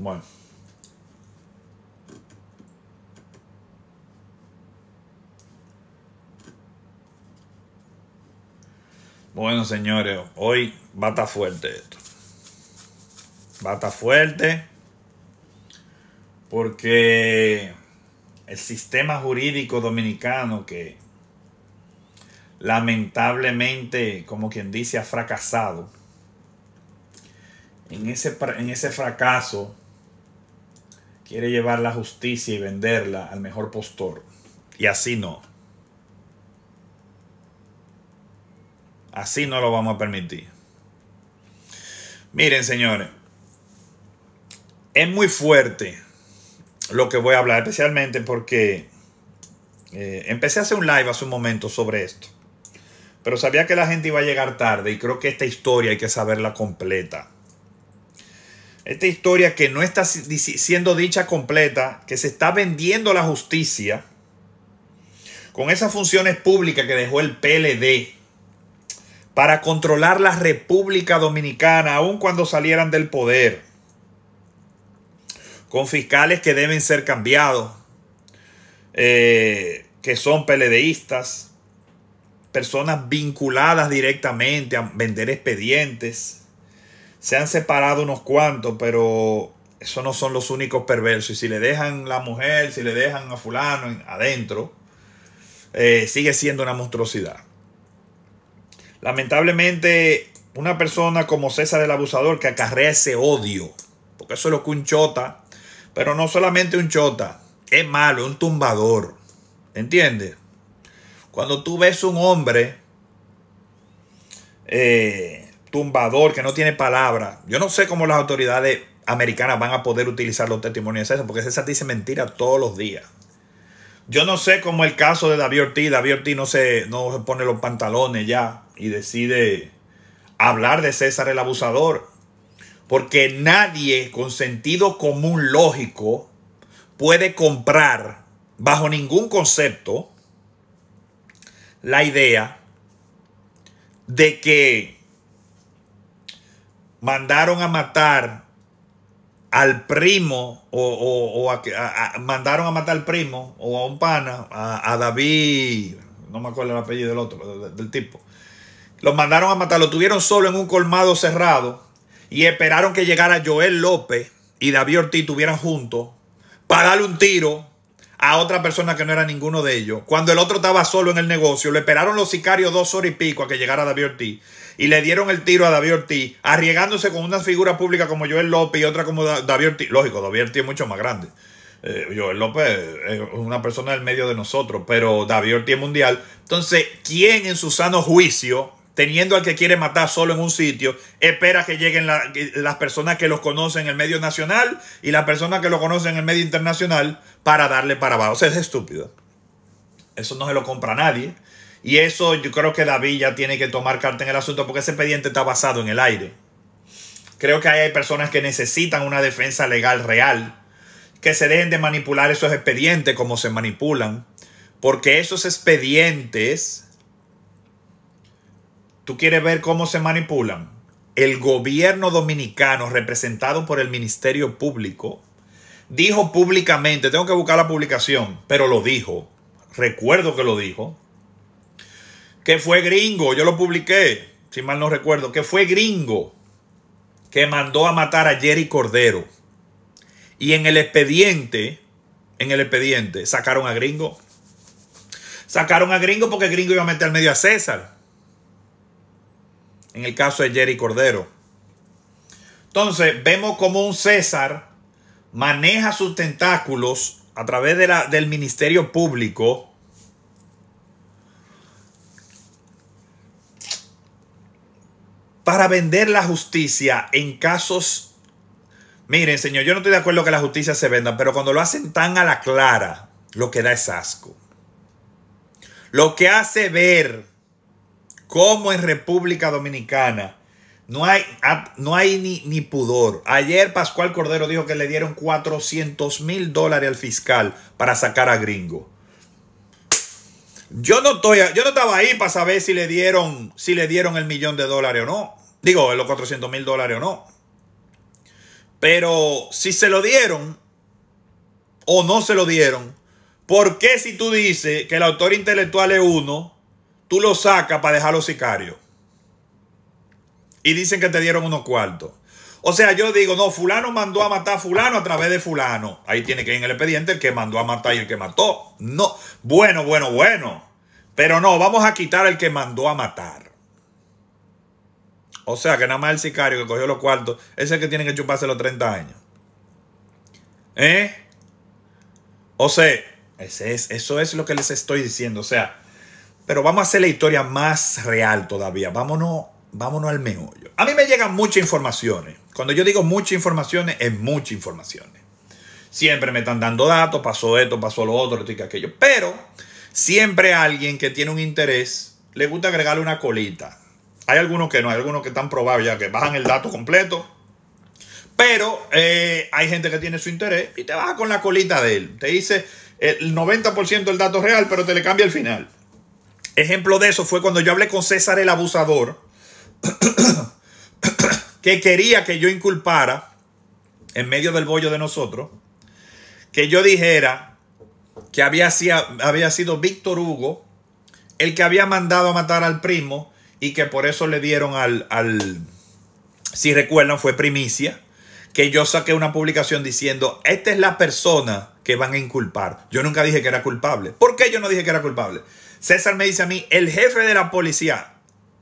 Bueno. señores, hoy bata fuerte esto. Bata fuerte porque el sistema jurídico dominicano que lamentablemente, como quien dice, ha fracasado. En ese, en ese fracaso quiere llevar la justicia y venderla al mejor postor. Y así no. Así no lo vamos a permitir. Miren, señores, es muy fuerte lo que voy a hablar, especialmente porque eh, empecé a hacer un live hace un momento sobre esto. Pero sabía que la gente iba a llegar tarde y creo que esta historia hay que saberla completa. Esta historia que no está siendo dicha completa, que se está vendiendo la justicia, con esas funciones públicas que dejó el PLD para controlar la República Dominicana, aun cuando salieran del poder, con fiscales que deben ser cambiados, eh, que son PLDistas, personas vinculadas directamente a vender expedientes se han separado unos cuantos, pero esos no son los únicos perversos. Y si le dejan la mujer, si le dejan a fulano adentro, eh, sigue siendo una monstruosidad. Lamentablemente, una persona como César el Abusador que acarrea ese odio, porque eso es lo que un chota, pero no solamente un chota, es malo, un tumbador. ¿Entiendes? Cuando tú ves un hombre eh, tumbador que no tiene palabra. Yo no sé cómo las autoridades americanas van a poder utilizar los testimonios de César, porque César dice mentiras todos los días. Yo no sé cómo el caso de David Ortiz, David Ortiz no se, no se pone los pantalones ya y decide hablar de César el abusador, porque nadie con sentido común lógico puede comprar bajo ningún concepto la idea de que mandaron a matar al primo o, a, mandaron a matar al primo o a un pana, a, David, no me acuerdo el apellido del otro, del, tipo. Los mandaron a matar, lo tuvieron solo en un colmado cerrado y esperaron que llegara Joel López y David Ortiz tuvieran juntos para darle un tiro a otra persona que no era ninguno de ellos. Cuando el otro estaba solo en el negocio, le esperaron los sicarios dos horas y pico a que llegara David Ortiz y le dieron el tiro a David Ortiz, arriesgándose con una figura pública como Joel López y otra como David Ortiz. Lógico, David Ortiz es mucho más grande. Eh, Joel López es una persona del medio de nosotros, pero David Ortiz es mundial. Entonces, ¿quién en su sano juicio teniendo al que quiere matar solo en un sitio, espera que lleguen las personas que los conocen en el medio nacional y las personas que lo conocen en el medio internacional para darle para abajo. O sea, es estúpido. Eso no se lo compra nadie. Y eso yo creo que David ya tiene que tomar carta en el asunto porque ese expediente está basado en el aire. Creo que ahí hay personas que necesitan una defensa legal real, que se dejen de manipular esos expedientes como se manipulan, porque esos expedientes tú quieres ver cómo se manipulan. El gobierno dominicano, representado por el Ministerio Público, dijo públicamente, tengo que buscar la publicación, pero lo dijo, recuerdo que lo dijo, que fue gringo, yo lo publiqué, si mal no recuerdo, que fue gringo que mandó a matar a Jerry Cordero. Y en el expediente, en el expediente, sacaron a gringo. Sacaron a gringo porque gringo iba a meter al medio a César en el caso de Jerry Cordero. Entonces, vemos como un César maneja sus tentáculos a través de la, del Ministerio Público. para vender la justicia en casos... Miren, señor, yo no estoy de acuerdo que la justicia se venda, pero cuando lo hacen tan a la clara, lo que da es asco. Lo que hace ver como en República Dominicana. No hay, no hay ni, pudor. Ayer Pascual Cordero dijo que le dieron 400 mil dólares al fiscal para sacar a gringo. Yo no, estoy, yo no estaba ahí para saber si le, dieron, si le dieron el millón de dólares o no. Digo, los 400 mil dólares o no. Pero si se lo dieron o no se lo dieron, ¿por qué si tú dices que el autor intelectual es uno, tú lo sacas para dejar los sicarios. Y dicen que te dieron unos cuartos. O sea, yo digo, no, fulano mandó a matar a fulano a través de fulano. Ahí tiene que ir en el expediente el que mandó a matar y el que mató. No, bueno, bueno, bueno. Pero no, vamos a quitar el que mandó a matar. O sea, que nada más el sicario que cogió los cuartos, es el que tiene que chuparse los 30 años. ¿Eh? O sea, ese es, eso es lo que les estoy diciendo. O sea, pero vamos a hacer la historia más real todavía. Vámonos, vámonos al meollo. A mí me llegan muchas informaciones. Cuando yo digo muchas informaciones, es muchas informaciones. Siempre me están dando datos, pasó esto, pasó lo otro, esto y aquello. Pero siempre alguien que tiene un interés le gusta agregarle una colita. Hay algunos que no, hay algunos que están probados ya que bajan el dato completo. Pero eh, hay gente que tiene su interés y te baja con la colita de él. Te dice el 90% del dato real, pero te le cambia el final. Ejemplo de eso fue cuando yo hablé con César el abusador, que quería que yo inculpara en medio del bollo de nosotros, que yo dijera que había, sido Víctor Hugo el que había mandado a matar al primo y que por eso le dieron al, al si recuerdan, fue primicia, que yo saqué una publicación diciendo, esta es la persona que van a inculpar. Yo nunca dije que era culpable. ¿Por qué yo no dije que era culpable? César me dice a mí, el jefe de la policía,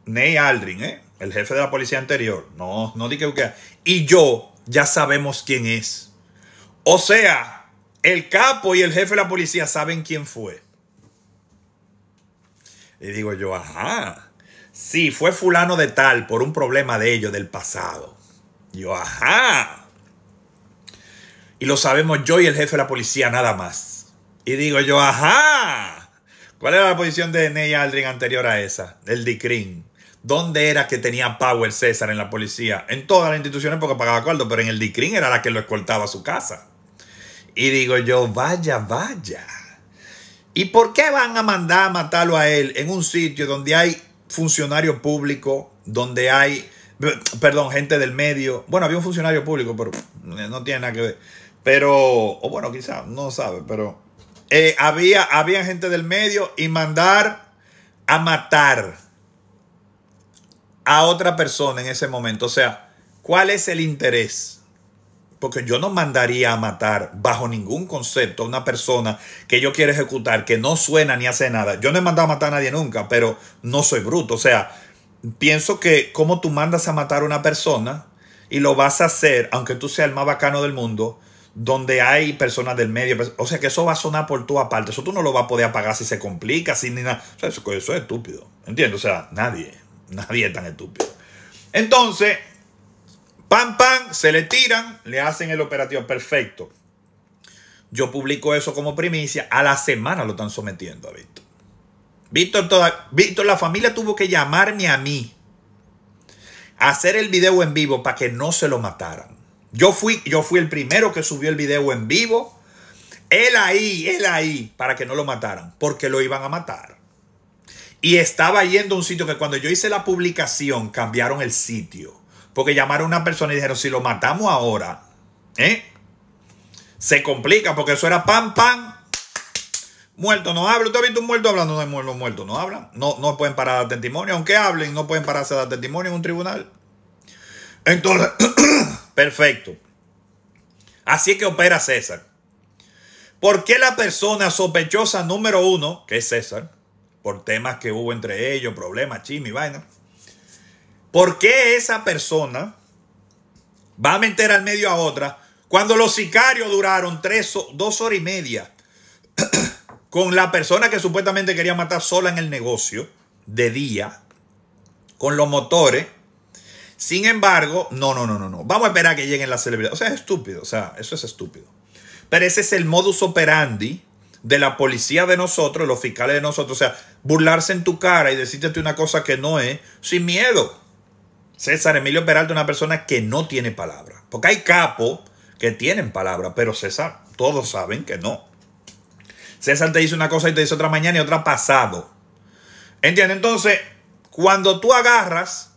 Ney Aldrin, ¿eh? el jefe de la policía anterior, no, no di que y yo ya sabemos quién es. O sea, el capo y el jefe de la policía saben quién fue. Y digo yo, ajá, sí, fue fulano de tal por un problema de ellos del pasado. yo, ajá. Y lo sabemos yo y el jefe de la policía nada más. Y digo yo, ajá. ¿Cuál era la posición de Ney Aldrin anterior a esa? El DICRIN. ¿Dónde era que tenía power César en la policía? En todas las instituciones porque pagaba acuerdo, pero en el DICRIN era la que lo escoltaba a su casa. Y digo yo, vaya, vaya. ¿Y por qué van a mandar a matarlo a él en un sitio donde hay funcionario público, donde hay, perdón, gente del medio? Bueno, había un funcionario público, pero no tiene nada que ver. Pero, o bueno, quizás, no sabe, pero eh, había, había gente del medio y mandar a matar a otra persona en ese momento. O sea, ¿cuál es el interés? Porque yo no mandaría a matar bajo ningún concepto a una persona que yo quiero ejecutar, que no suena ni hace nada. Yo no he mandado a matar a nadie nunca, pero no soy bruto. O sea, pienso que como tú mandas a matar a una persona y lo vas a hacer, aunque tú seas el más bacano del mundo, donde hay personas del medio. Pues, o sea que eso va a sonar por tu aparte. Eso tú no lo vas a poder apagar si se complica, sin ni nada. O sea, eso, es estúpido. Entiendo, O sea, nadie, nadie es tan estúpido. Entonces, pam, pam, se le tiran, le hacen el operativo perfecto. Yo publico eso como primicia. A la semana lo están sometiendo a Víctor. Víctor, la familia tuvo que llamarme a mí, hacer el video en vivo para que no se lo mataran. Yo fui, yo fui el primero que subió el video en vivo. Él ahí, él ahí, para que no lo mataran, porque lo iban a matar. Y estaba yendo a un sitio que cuando yo hice la publicación cambiaron el sitio. Porque llamaron a una persona y dijeron, si lo matamos ahora, ¿eh? se complica porque eso era pan, pan. Muerto no habla. ¿Usted ha visto un muerto hablando? No, muerto, muerto no hablan. No, no pueden parar a dar testimonio. Aunque hablen, no pueden pararse a dar testimonio en un tribunal. Entonces, Perfecto. Así es que opera César. ¿Por qué la persona sospechosa número uno, que es César, por temas que hubo entre ellos, problemas, y vaina? ¿Por qué esa persona va a meter al medio a otra cuando los sicarios duraron tres, dos horas y media con la persona que supuestamente quería matar sola en el negocio de día, con los motores? Sin embargo, no, no, no, no, no. Vamos a esperar que lleguen las celebridades. O sea, es estúpido. O sea, eso es estúpido. Pero ese es el modus operandi de la policía de nosotros, los fiscales de nosotros. O sea, burlarse en tu cara y decirte una cosa que no es, sin miedo. César Emilio Peralta es una persona que no tiene palabra. Porque hay capos que tienen palabra, pero César, todos saben que no. César te dice una cosa y te dice otra mañana y otra pasado. ¿Entiendes? Entonces, cuando tú agarras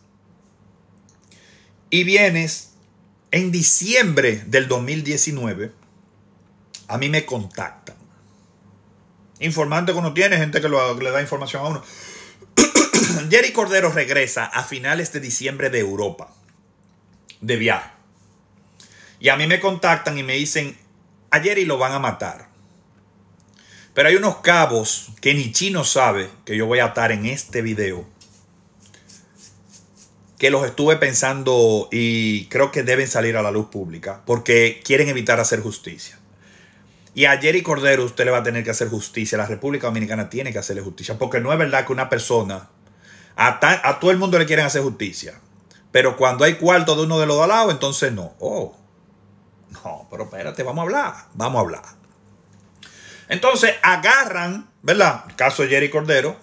y vienes en diciembre del 2019, a mí me contactan. Informante que uno tiene, gente que, que le da información a uno. Jerry Cordero regresa a finales de diciembre de Europa, de viaje. Y a mí me contactan y me dicen, a Jerry lo van a matar. Pero hay unos cabos que ni chino sabe que yo voy a atar en este video que los estuve pensando y creo que deben salir a la luz pública porque quieren evitar hacer justicia. Y a Jerry Cordero usted le va a tener que hacer justicia. La República Dominicana tiene que hacerle justicia porque no es verdad que una persona, a, a todo el mundo le quieren hacer justicia. Pero cuando hay cuarto de uno de los dos lados, entonces no. Oh, no, pero espérate, vamos a hablar, vamos a hablar. Entonces agarran, ¿verdad? El caso de Jerry Cordero,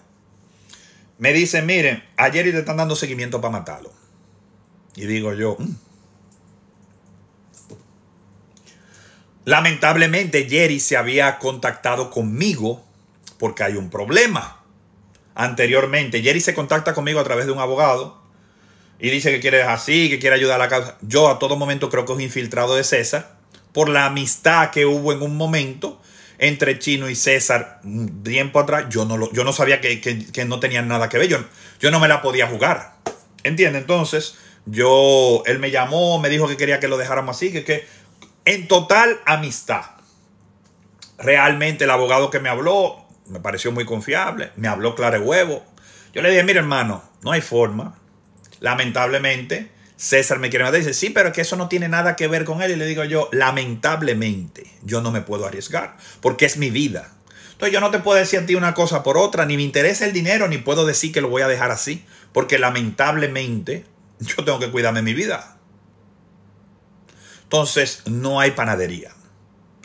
me dicen, miren, ayer y te están dando seguimiento para matarlo. Y digo yo, mm". lamentablemente Jerry se había contactado conmigo porque hay un problema. Anteriormente, Jerry se contacta conmigo a través de un abogado y dice que quiere así, que quiere ayudar a la causa. Yo a todo momento creo que es infiltrado de César por la amistad que hubo en un momento entre Chino y César un tiempo atrás, yo no, lo, yo no sabía que, que, no tenían nada que ver. Yo, no me la podía jugar. ¿Entiendes? Entonces, yo, él me llamó, me dijo que quería que lo dejáramos así, que, que en total amistad. Realmente el abogado que me habló me pareció muy confiable, me habló claro huevo. Yo le dije, mira hermano, no hay forma. Lamentablemente, César me quiere matar. dice, sí, pero es que eso no tiene nada que ver con él. Y le digo yo, lamentablemente, yo no me puedo arriesgar porque es mi vida. Entonces yo no te puedo decir a ti una cosa por otra, ni me interesa el dinero, ni puedo decir que lo voy a dejar así, porque lamentablemente yo tengo que cuidarme mi vida. Entonces no hay panadería.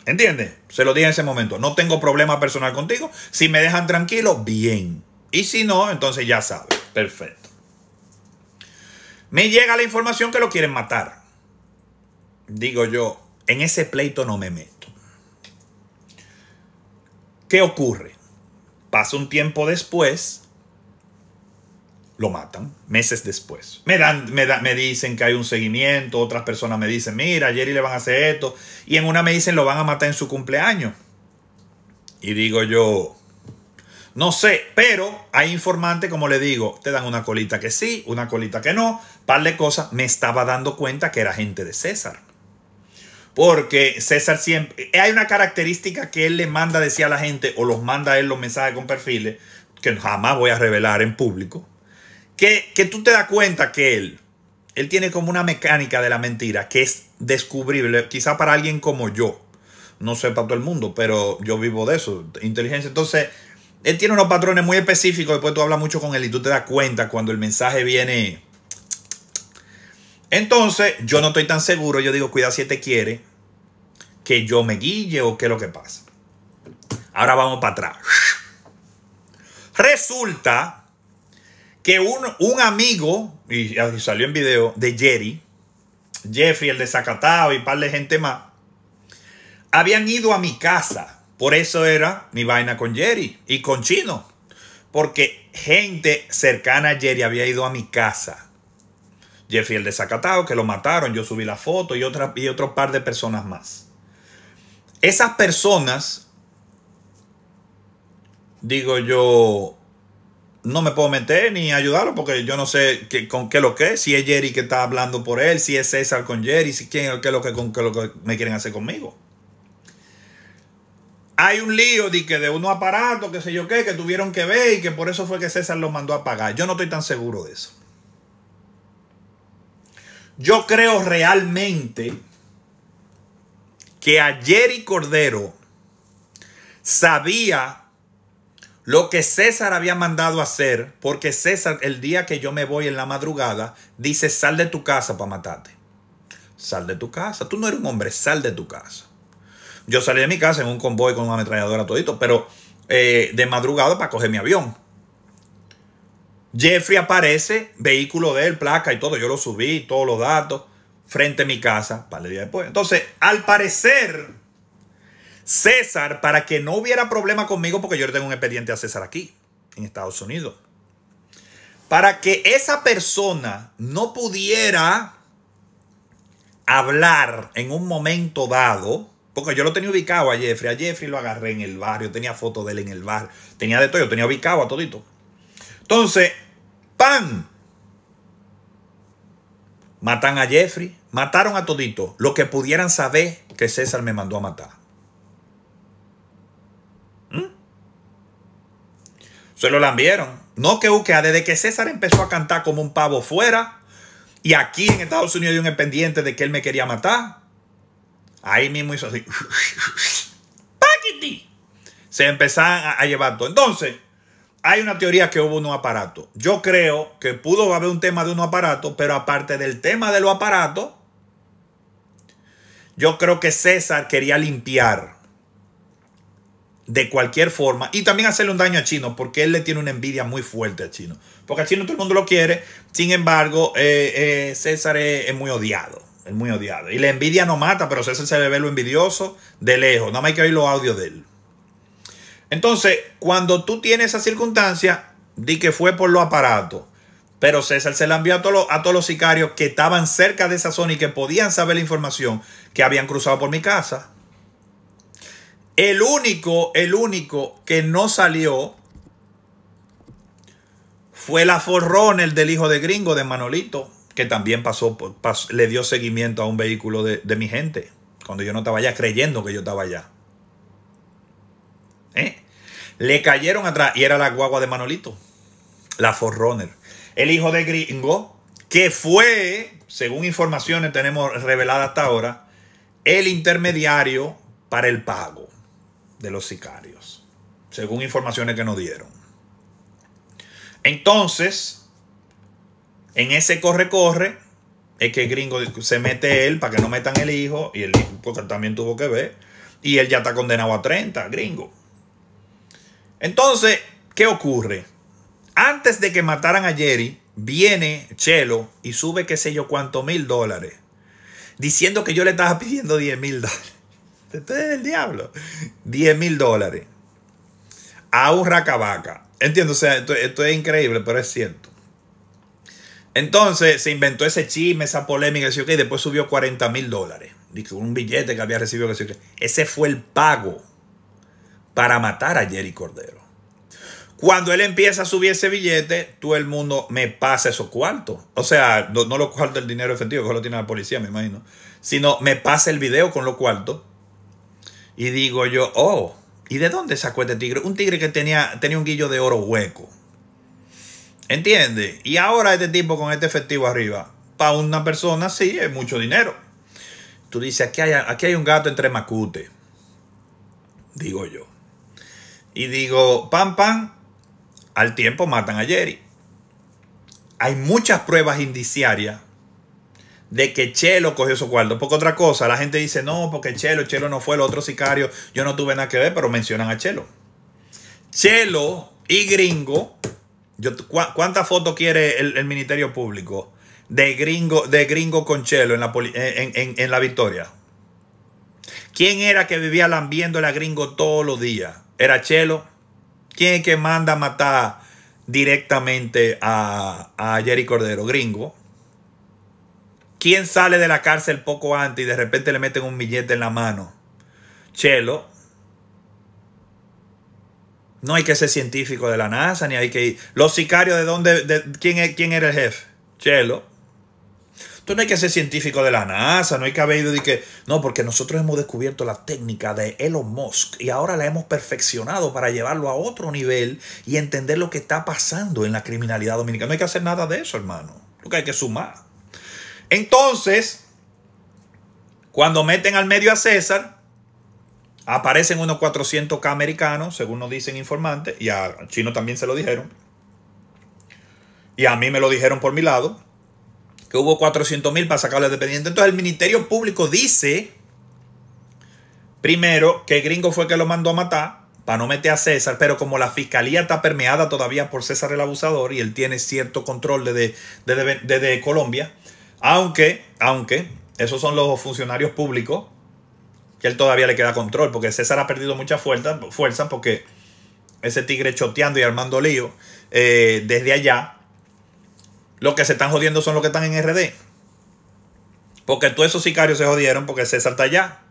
¿Entiendes? Se lo dije en ese momento. No tengo problema personal contigo. Si me dejan tranquilo, bien. Y si no, entonces ya sabes. Perfecto. Me llega la información que lo quieren matar. Digo yo, en ese pleito no me meto. ¿Qué ocurre? Pasa un tiempo después, lo matan, meses después. Me, dan, me, me dicen que hay un seguimiento, otras personas me dicen, mira, a Jerry le van a hacer esto, y en una me dicen, lo van a matar en su cumpleaños. Y digo yo, no sé, pero hay informantes como le digo, te dan una colita que sí, una colita que no, par de cosas. Me estaba dando cuenta que era gente de César. Porque César siempre. Eh, hay una característica que él le manda decir a la gente, o los manda a él los mensajes con perfiles, que jamás voy a revelar en público. Que, que tú te das cuenta que él, él tiene como una mecánica de la mentira que es descubrible, quizá para alguien como yo. No sé para todo el mundo, pero yo vivo de eso, inteligencia. Entonces él tiene unos patrones muy específicos, después tú hablas mucho con él y tú te das cuenta cuando el mensaje viene. Entonces, yo no estoy tan seguro, yo digo, cuida si te quiere, que yo me guille o qué es lo que pasa. Ahora vamos para atrás. Resulta que un, amigo, y, salió en video, de Jerry, Jeffrey, el de y un par de gente más, habían ido a mi casa por eso era mi vaina con Jerry y con Chino. Porque gente cercana a Jerry había ido a mi casa. Jeffrey el desacatado, que lo mataron, yo subí la foto y, otra, y otro par de personas más. Esas personas, digo yo, no me puedo meter ni ayudarlo porque yo no sé con qué lo que es, si es Jerry que está hablando por él, si es César con Jerry, si quién, qué es lo que, lo que me quieren hacer conmigo hay un lío de, que de unos aparatos, que sé yo qué, que tuvieron que ver y que por eso fue que César lo mandó a pagar. Yo no estoy tan seguro de eso. Yo creo realmente que a Jerry Cordero sabía lo que César había mandado hacer, porque César, el día que yo me voy en la madrugada, dice, sal de tu casa para matarte. Sal de tu casa. Tú no eres un hombre, sal de tu casa. Yo salí de mi casa en un convoy con una ametralladora todito, pero eh, de madrugada para coger mi avión. Jeffrey aparece, vehículo de él, placa y todo. Yo lo subí, todos los datos, frente a mi casa, para el día después. Entonces, al parecer, César, para que no hubiera problema conmigo, porque yo tengo un expediente a César aquí, en Estados Unidos, para que esa persona no pudiera hablar en un momento dado, porque yo lo tenía ubicado a Jeffrey. A Jeffrey lo agarré en el barrio. Tenía fotos de él en el bar. Tenía de todo. Yo tenía ubicado a todito. Entonces, ¡pam! Matan a Jeffrey. Mataron a todito. Lo que pudieran saber que César me mandó a matar. ¿Mm? Se lo lambieron. No que UQA. Desde que César empezó a cantar como un pavo fuera. Y aquí en Estados Unidos hay un pendiente de que él me quería matar. Ahí mismo hizo así. ¡Paquiti! Se empezaban a, llevar todo. Entonces, hay una teoría que hubo unos aparatos. Yo creo que pudo haber un tema de unos aparatos, pero aparte del tema de los aparatos, yo creo que César quería limpiar de cualquier forma y también hacerle un daño a Chino porque él le tiene una envidia muy fuerte a Chino. Porque a Chino todo el mundo lo quiere, sin embargo, eh, eh, César es muy odiado es muy odiado. Y la envidia no mata, pero César se ve lo envidioso de lejos. Nada más hay que oír los audios de él. Entonces, cuando tú tienes esa circunstancia, di que fue por los aparatos. Pero César se la envió a todos, a todos los sicarios que estaban cerca de esa zona y que podían saber la información que habían cruzado por mi casa. El único, el único que no salió fue la forrón, el del hijo de gringo de Manolito que también pasó, le dio seguimiento a un vehículo de, mi gente, cuando yo no estaba allá, creyendo que yo estaba allá. ¿Eh? Le cayeron atrás y era la guagua de Manolito, la Forerunner. El hijo de Gringo, que fue, según informaciones tenemos reveladas hasta ahora, el intermediario para el pago de los sicarios, según informaciones que nos dieron. Entonces, en ese corre-corre es que el gringo se mete él para que no metan el hijo y el hijo pues, también tuvo que ver. Y él ya está condenado a 30, gringo. Entonces, ¿qué ocurre? Antes de que mataran a Jerry, viene Chelo y sube qué sé yo cuánto mil dólares. Diciendo que yo le estaba pidiendo 10 mil dólares. Esto es el diablo. 10 mil dólares. A un racabaca. Entiendo, esto es increíble, pero es cierto. Entonces se inventó ese chisme, esa polémica, y después subió 40 mil dólares. Un billete que había recibido. Ese fue el pago para matar a Jerry Cordero. Cuando él empieza a subir ese billete, todo el mundo me pasa esos cuartos. O sea, no, lo los cuartos del dinero efectivo, que lo tiene la policía, me imagino. Sino me pasa el video con los cuartos. Y digo yo, oh, ¿y de dónde sacó este tigre? Un tigre que tenía, tenía un guillo de oro hueco. ¿Entiendes? Y ahora este tipo con este efectivo arriba, para una persona sí es mucho dinero. Tú dices, aquí hay, aquí hay un gato entre macute, digo yo. Y digo, pam, pam, al tiempo matan a Jerry. Hay muchas pruebas indiciarias de que Chelo cogió su cuarto. Porque otra cosa, la gente dice, no, porque Chelo, Chelo no fue el otro sicario, yo no tuve nada que ver, pero mencionan a Chelo. Chelo y Gringo yo, ¿Cuántas fotos quiere el, Ministerio Público de gringo, de gringo en la, en, la Victoria? ¿Quién era que vivía lambiendo a gringo todos los días? ¿Era Chelo? ¿Quién es que manda a matar directamente a, a Jerry Cordero? Gringo. ¿Quién sale de la cárcel poco antes y de repente le meten un billete en la mano? Chelo. No hay que ser científico de la NASA, ni hay que ir. Los sicarios, ¿de dónde? De, ¿quién, es, ¿Quién era el jefe? Chelo. Tú no hay que ser científico de la NASA, no hay que haber ido y que. No, porque nosotros hemos descubierto la técnica de Elon Musk y ahora la hemos perfeccionado para llevarlo a otro nivel y entender lo que está pasando en la criminalidad dominicana. No hay que hacer nada de eso, hermano. Lo que hay que sumar. Entonces, cuando meten al medio a César, Aparecen unos 400K americanos, según nos dicen informantes, y a Chino también se lo dijeron. Y a mí me lo dijeron por mi lado, que hubo 400 mil para sacarle dependiente Entonces el Ministerio Público dice, primero, que Gringo fue el que lo mandó a matar para no meter a César, pero como la fiscalía está permeada todavía por César el abusador y él tiene cierto control desde, desde Colombia, aunque, aunque, esos son los funcionarios públicos que él todavía le queda control, porque César ha perdido mucha fuerza, porque ese tigre choteando y armando lío eh, desde allá, los que se están jodiendo son los que están en RD. Porque todos esos sicarios se jodieron porque César está allá.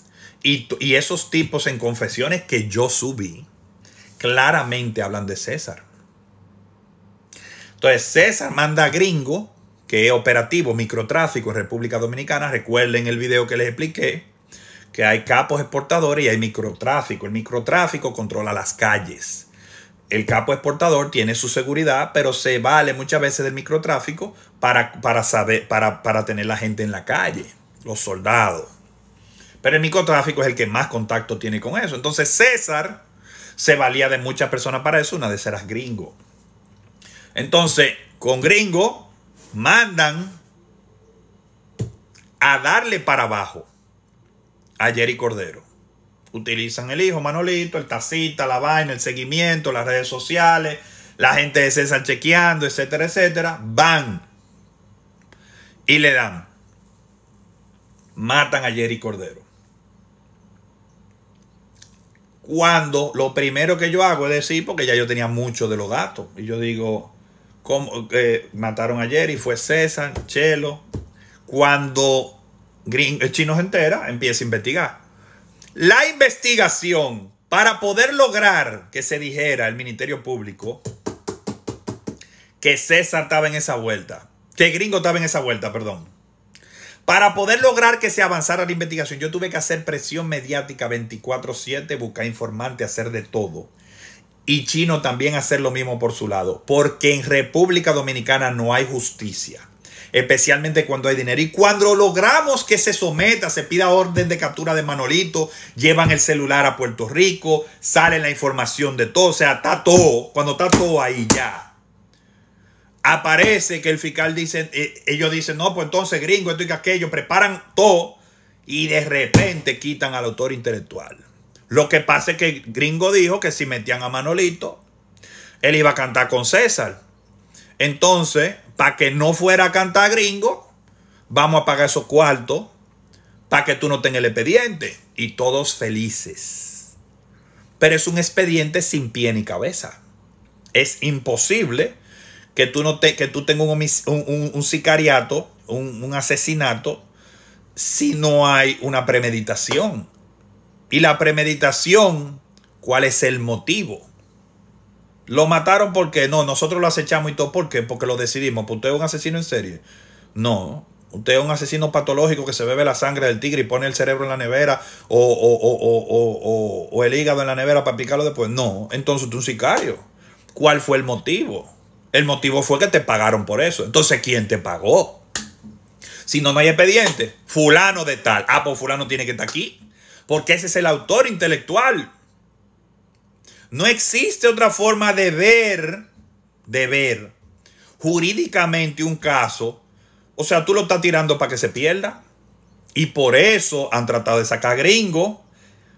Y, y esos tipos en confesiones que yo subí, claramente hablan de César. Entonces César manda a Gringo, que es operativo microtráfico en República Dominicana, recuerden el video que les expliqué, que hay capos exportadores y hay microtráfico. El microtráfico controla las calles. El capo exportador tiene su seguridad, pero se vale muchas veces del microtráfico para, para, para, tener la gente en la calle, los soldados. Pero el microtráfico es el que más contacto tiene con eso. Entonces César se valía de muchas personas para eso, una de esas gringo. Entonces, con gringo mandan a darle para abajo a Jerry Cordero. Utilizan el hijo Manolito, el tacita, la vaina, el seguimiento, las redes sociales, la gente de César chequeando, etcétera, etcétera. Van y le dan. Matan a Jerry Cordero. Cuando lo primero que yo hago es decir, porque ya yo tenía mucho de los datos, y yo digo, ¿cómo, que eh, mataron a Jerry, fue César, Chelo. Cuando eh, chino entera empieza a investigar. La investigación para poder lograr que se dijera el Ministerio Público que César estaba en esa vuelta, que Gringo estaba en esa vuelta, perdón. Para poder lograr que se avanzara la investigación, yo tuve que hacer presión mediática 24/7, buscar informante, hacer de todo. Y Chino también hacer lo mismo por su lado, porque en República Dominicana no hay justicia especialmente cuando hay dinero. Y cuando logramos que se someta, se pida orden de captura de Manolito, llevan el celular a Puerto Rico, sale la información de todo, o sea, está todo, cuando está todo ahí ya. Aparece que el fiscal dice, eh, ellos dicen, no, pues entonces gringo, esto y aquello, preparan todo y de repente quitan al autor intelectual. Lo que pasa es que Gringo dijo que si metían a Manolito, él iba a cantar con César. Entonces, para que no fuera a cantar gringo, vamos a pagar esos cuartos para que tú no tengas el expediente. Y todos felices. Pero es un expediente sin pie ni cabeza. Es imposible que tú, no te, que tú tengas un, sicariato, un, un asesinato, si no hay una premeditación. Y la premeditación, ¿cuál es el motivo? Lo mataron porque no, nosotros lo acechamos y todo. ¿Por qué? Porque lo decidimos. usted es un asesino en serie. No, Usted es un asesino patológico que se bebe la sangre del tigre y pone el cerebro en la nevera o, el hígado en la nevera para picarlo después. No, entonces tú un sicario. ¿Cuál fue el motivo? El motivo fue que te pagaron por eso. Entonces, ¿quién te pagó? Si no, no hay expediente. Fulano de tal. Ah, pues fulano tiene que estar aquí. Porque ese es el autor intelectual. No existe otra forma de ver, de ver jurídicamente un caso. O sea, tú lo estás tirando para que se pierda. Y por eso han tratado de sacar gringo.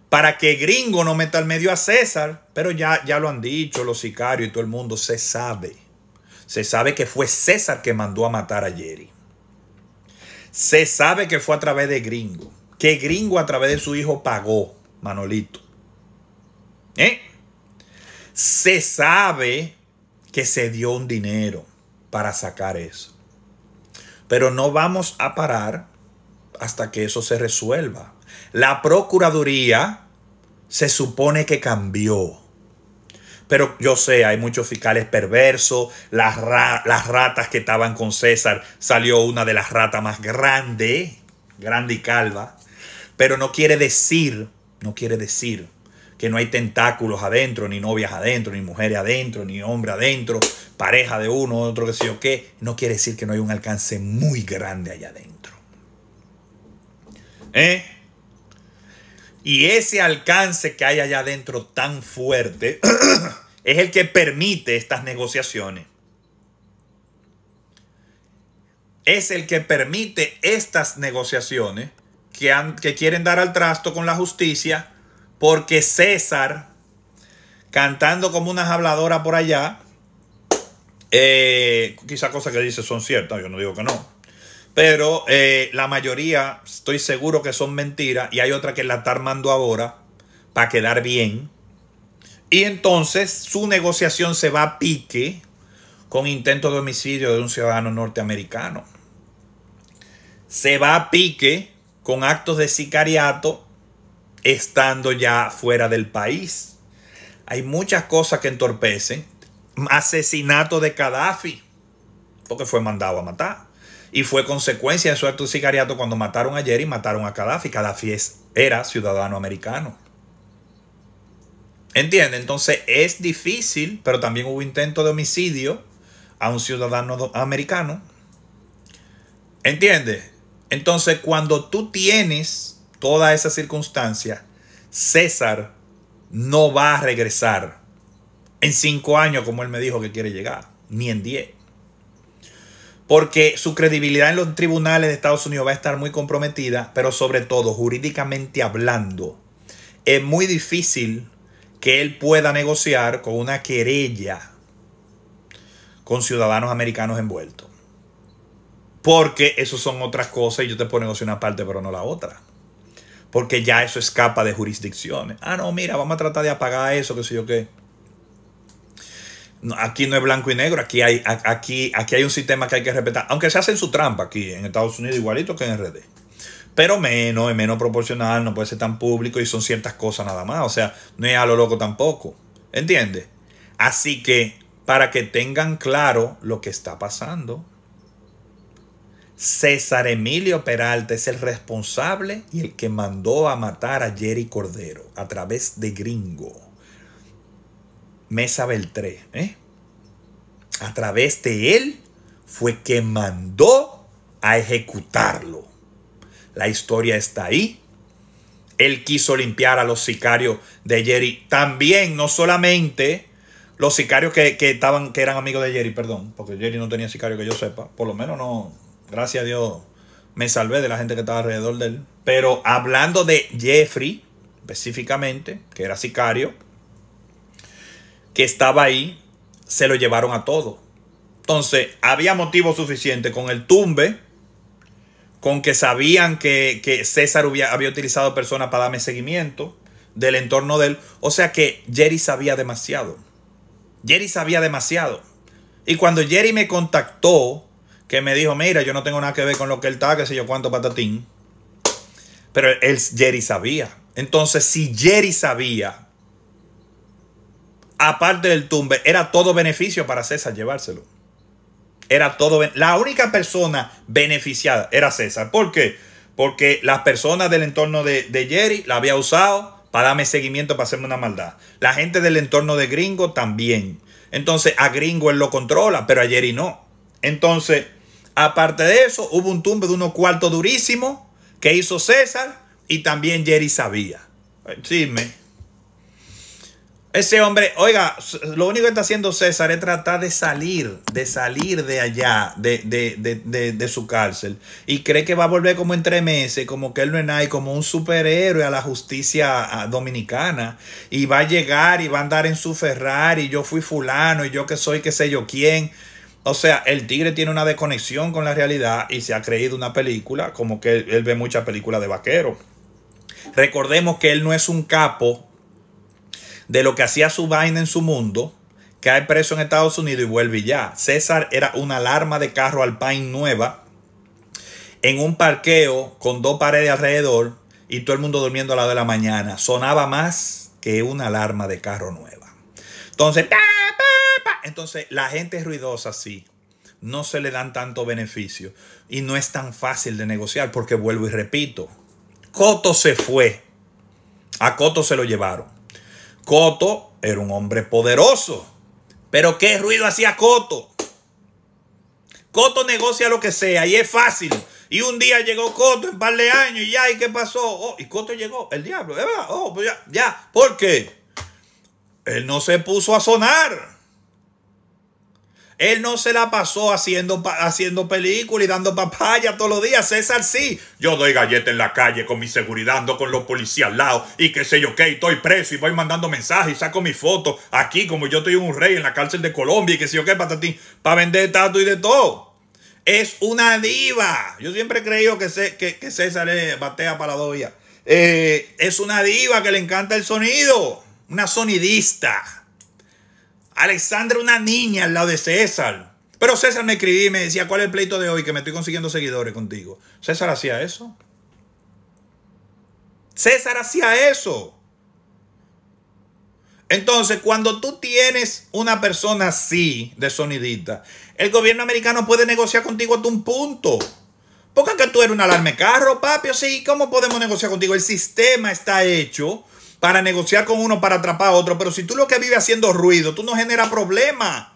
Para que gringo no meta al medio a César. Pero ya, ya lo han dicho los sicarios y todo el mundo. Se sabe. Se sabe que fue César que mandó a matar a Jerry. Se sabe que fue a través de gringo. Que gringo a través de su hijo pagó, Manolito. ¿Eh? se sabe que se dio un dinero para sacar eso. Pero no vamos a parar hasta que eso se resuelva. La Procuraduría se supone que cambió. Pero yo sé, hay muchos fiscales perversos, las, ratas que estaban con César, salió una de las ratas más grande, grande y calva, pero no quiere decir, no quiere decir que no hay tentáculos adentro, ni novias adentro, ni mujeres adentro, ni hombre adentro, pareja de uno, otro que sé yo qué, no quiere decir que no hay un alcance muy grande allá adentro. ¿Eh? Y ese alcance que hay allá adentro tan fuerte es el que permite estas negociaciones. Es el que permite estas negociaciones que, que quieren dar al trasto con la justicia porque César, cantando como unas habladoras por allá, eh, quizá cosas que dice son ciertas, yo no digo que no. Pero eh, la mayoría estoy seguro que son mentiras y hay otra que la está armando ahora para quedar bien. Y entonces su negociación se va a pique con intento de homicidio de un ciudadano norteamericano. Se va a pique con actos de sicariato estando ya fuera del país. Hay muchas cosas que entorpecen. Asesinato de Gaddafi, porque fue mandado a matar. Y fue consecuencia de su acto de sicariato cuando mataron ayer y mataron a Gaddafi. Gaddafi es, era ciudadano americano. ¿Entiende? Entonces es difícil, pero también hubo intento de homicidio a un ciudadano americano. ¿Entiende? Entonces cuando tú tienes toda esa circunstancia, César no va a regresar en cinco años como él me dijo que quiere llegar, ni en diez. Porque su credibilidad en los tribunales de Estados Unidos va a estar muy comprometida, pero sobre todo jurídicamente hablando, es muy difícil que él pueda negociar con una querella con ciudadanos americanos envueltos. Porque eso son otras cosas y yo te puedo negociar una parte, pero no la otra porque ya eso escapa de jurisdicciones. Ah, no, mira, vamos a tratar de apagar eso, qué sé yo qué. aquí no es blanco y negro, aquí hay, aquí, aquí hay un sistema que hay que respetar, aunque se hacen su trampa aquí en Estados Unidos, igualito que en RD. Pero menos, es menos proporcional, no puede ser tan público y son ciertas cosas nada más. O sea, no es a lo loco tampoco. ¿Entiendes? Así que, para que tengan claro lo que está pasando, César Emilio Peralta es el responsable y el que mandó a matar a Jerry Cordero a través de Gringo. Mesa Beltré, ¿eh? a través de él fue que mandó a ejecutarlo. La historia está ahí. Él quiso limpiar a los sicarios de Jerry. También, no solamente los sicarios que, estaban, que eran amigos de Jerry, perdón, porque Jerry no tenía sicario que yo sepa, por lo menos no, gracias a Dios, me salvé de la gente que estaba alrededor de él. Pero hablando de Jeffrey, específicamente, que era sicario, que estaba ahí, se lo llevaron a todo. Entonces, había motivo suficiente con el tumbe, con que sabían que, que César había utilizado personas para darme seguimiento del entorno de él. O sea que Jerry sabía demasiado. Jerry sabía demasiado. Y cuando Jerry me contactó que me dijo, mira, yo no tengo nada que ver con lo que él está, Que sé yo cuánto patatín. Pero él, Jerry sabía. Entonces, si Jerry sabía, aparte del tumbe, era todo beneficio para César llevárselo. Era todo. La única persona beneficiada era César. ¿Por qué? Porque las personas del entorno de, de Jerry la había usado para darme seguimiento, para hacerme una maldad. La gente del entorno de Gringo también. Entonces, a Gringo él lo controla, pero a Jerry no. Entonces, Aparte de eso, hubo un tumbe de unos cuartos durísimo que hizo César y también Jerry sabía. Dime. Eh, Ese hombre, oiga, lo único que está haciendo César es tratar de salir, de salir de allá, de, de, de, su cárcel. Y cree que va a volver como en tres meses, como que él no es nadie, como un superhéroe a la justicia ah, dominicana. Y va a llegar y va a andar en su Ferrari, yo fui fulano, y yo que soy, qué sé yo quién. O sea, el tigre tiene una desconexión con la realidad y se ha creído una película, como que él, ve muchas películas de vaquero. Recordemos que él no es un capo de lo que hacía su vaina en su mundo, cae preso en Estados Unidos y vuelve ya. César era una alarma de carro Alpine nueva en un parqueo con dos paredes alrededor y todo el mundo durmiendo a la de la mañana. Sonaba más que una alarma de carro nueva. Entonces, entonces la gente ruidosa sí, no se le dan tanto beneficio y no es tan fácil de negociar porque vuelvo y repito, Coto se fue, a Coto se lo llevaron. Coto era un hombre poderoso, pero ¿qué ruido hacía Coto? Coto negocia lo que sea y es fácil. Y un día llegó Coto en par de años y ya, ¿y qué pasó? Oh, y Coto llegó, el diablo, ¿eh, oh, pues ya, ya, ¿por qué? Él no se puso a sonar. Él no se la pasó haciendo, haciendo películas y dando papaya todos los días. César sí. Yo doy galleta en la calle con mi seguridad, ando con los policías al lado y qué sé yo qué, estoy preso y voy mandando mensajes y saco mi foto aquí como yo estoy un rey en la cárcel de Colombia y qué sé yo qué, patatín, para vender tatu y de todo. Es una diva. Yo siempre he creído que, que, César es batea para la eh, es una diva que le encanta el sonido. Una sonidista. Alexandra, una niña al lado de César. Pero César me escribía y me decía, ¿cuál es el pleito de hoy? Que me estoy consiguiendo seguidores contigo. César hacía eso. César hacía eso. Entonces, cuando tú tienes una persona así de sonidita, el gobierno americano puede negociar contigo hasta un punto. Porque que tú eres un alarme carro, papi, o sí, ¿cómo podemos negociar contigo? El sistema está hecho para negociar con uno, para atrapar a otro. Pero si tú lo que vives haciendo ruido, tú no generas problemas.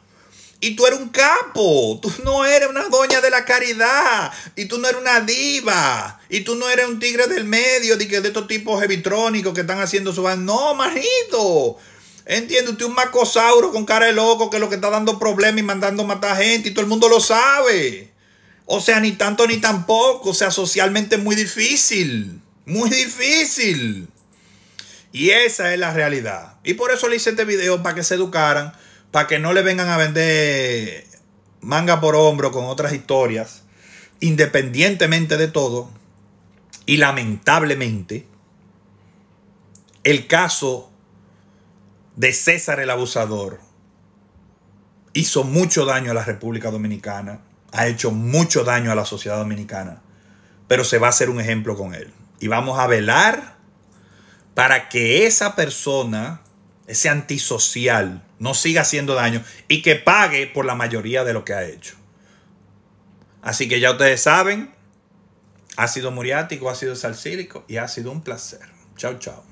Y tú eres un capo, tú no eres una doña de la caridad, y tú no eres una diva, y tú no eres un tigre del medio, de, que de estos tipos hebitrónicos que están haciendo su... No, majito, entiende usted un macosauro con cara de loco que es lo que está dando problemas y mandando matar gente, y todo el mundo lo sabe. O sea, ni tanto ni tampoco, o sea, socialmente es muy difícil, muy difícil. Y esa es la realidad. Y por eso le hice este video para que se educaran, para que no le vengan a vender manga por hombro con otras historias, independientemente de todo. Y lamentablemente, el caso de César el Abusador hizo mucho daño a la República Dominicana, ha hecho mucho daño a la sociedad dominicana, pero se va a hacer un ejemplo con él. Y vamos a velar para que esa persona, ese antisocial, no siga haciendo daño y que pague por la mayoría de lo que ha hecho. Así que ya ustedes saben, ha sido muriático, ha sido salsírico y ha sido un placer. Chao, chao.